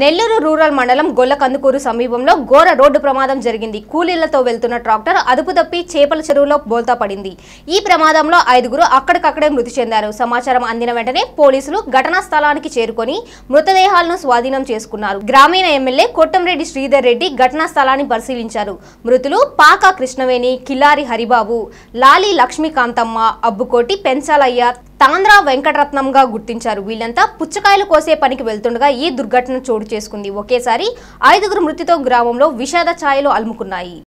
Nellore rural మండలం గొల్లకందుకూరు సమీపంలో ఘోర రోడ్డు ప్రమాదం జరిగింది కూలీలతో వెళ్తున్న ట్రాక్టర్ అదుపు తప్పి చేపల చెరువులో బోల్తా పడింది ఈ ప్రమాదంలో ఐదుగురు అక్కడికక్కడే మృతి చెందారు సమాచారం అందిన వెంటనే పోలీసులు ఘటనా స్థలానికి చేరుకొని మృతదేహాలను స్వాధీనం చేసుకున్నారు గ్రామీణ ఎమ్మెల్యే కొట్టంరెడ్డి శ్రీధర్ రెడ్డి ఘటనా స్థలాన్ని పరిశీలించారు మృతులు పాక కృష్ణవేణి కిల్లారి హరిబాబు లాలి లక్ష్మీకాంతమ్మ అబ్బుకోటి పెన్సాలయ్య తాంద్రా వెంకటరత్నంగా గుర్తించారు వీళ్ళంతా పుచ్చకాయలు కోసే పనికి వెళ్తుండగా ఈ దుర్ఘటన చోటు చేసుకుంది ఒకేసారి ఐదుగురు మృతితో గ్రామంలో విషాద ఛాయలు అలుముకున్నాయి